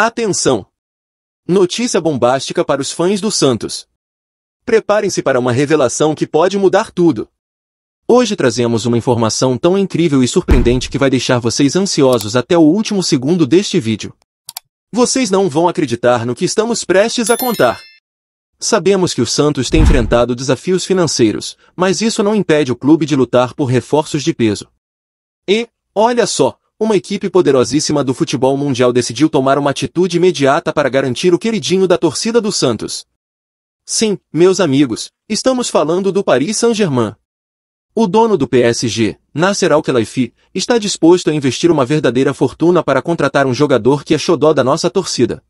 Atenção! Notícia bombástica para os fãs do Santos. Preparem-se para uma revelação que pode mudar tudo. Hoje trazemos uma informação tão incrível e surpreendente que vai deixar vocês ansiosos até o último segundo deste vídeo. Vocês não vão acreditar no que estamos prestes a contar. Sabemos que o Santos tem enfrentado desafios financeiros, mas isso não impede o clube de lutar por reforços de peso. E, olha só, uma equipe poderosíssima do futebol mundial decidiu tomar uma atitude imediata para garantir o queridinho da torcida do Santos. Sim, meus amigos, estamos falando do Paris Saint-Germain. O dono do PSG, Nasser Al-Khelaifi, está disposto a investir uma verdadeira fortuna para contratar um jogador que é xodó da nossa torcida.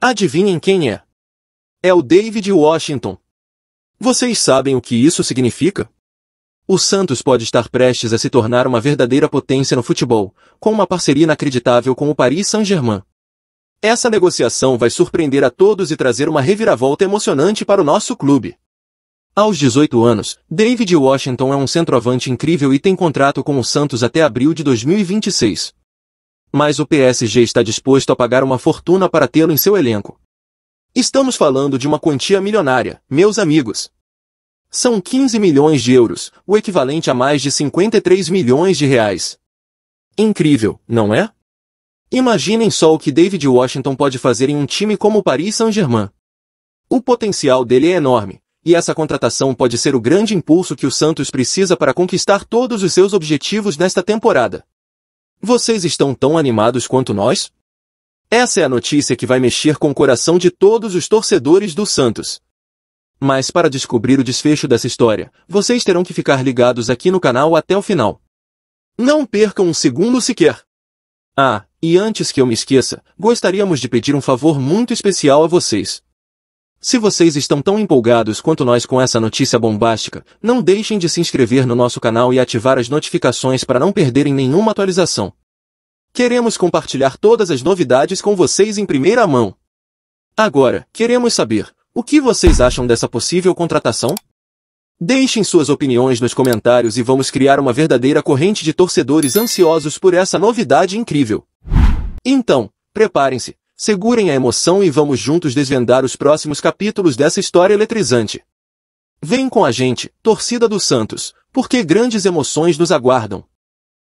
Adivinhem quem é? É o David Washington. Vocês sabem o que isso significa? O Santos pode estar prestes a se tornar uma verdadeira potência no futebol, com uma parceria inacreditável com o Paris Saint-Germain. Essa negociação vai surpreender a todos e trazer uma reviravolta emocionante para o nosso clube. Aos 18 anos, David Washington é um centroavante incrível e tem contrato com o Santos até abril de 2026. Mas o PSG está disposto a pagar uma fortuna para tê-lo em seu elenco. Estamos falando de uma quantia milionária, meus amigos. São 15 milhões de euros, o equivalente a mais de 53 milhões de reais. Incrível, não é? Imaginem só o que David Washington pode fazer em um time como o Paris Saint-Germain. O potencial dele é enorme, e essa contratação pode ser o grande impulso que o Santos precisa para conquistar todos os seus objetivos nesta temporada. Vocês estão tão animados quanto nós? Essa é a notícia que vai mexer com o coração de todos os torcedores do Santos. Mas para descobrir o desfecho dessa história, vocês terão que ficar ligados aqui no canal até o final. Não percam um segundo sequer! Ah, e antes que eu me esqueça, gostaríamos de pedir um favor muito especial a vocês. Se vocês estão tão empolgados quanto nós com essa notícia bombástica, não deixem de se inscrever no nosso canal e ativar as notificações para não perderem nenhuma atualização. Queremos compartilhar todas as novidades com vocês em primeira mão. Agora, queremos saber, o que vocês acham dessa possível contratação? Deixem suas opiniões nos comentários e vamos criar uma verdadeira corrente de torcedores ansiosos por essa novidade incrível. Então, preparem-se, segurem a emoção e vamos juntos desvendar os próximos capítulos dessa história eletrizante. Vem com a gente, torcida do Santos, porque grandes emoções nos aguardam.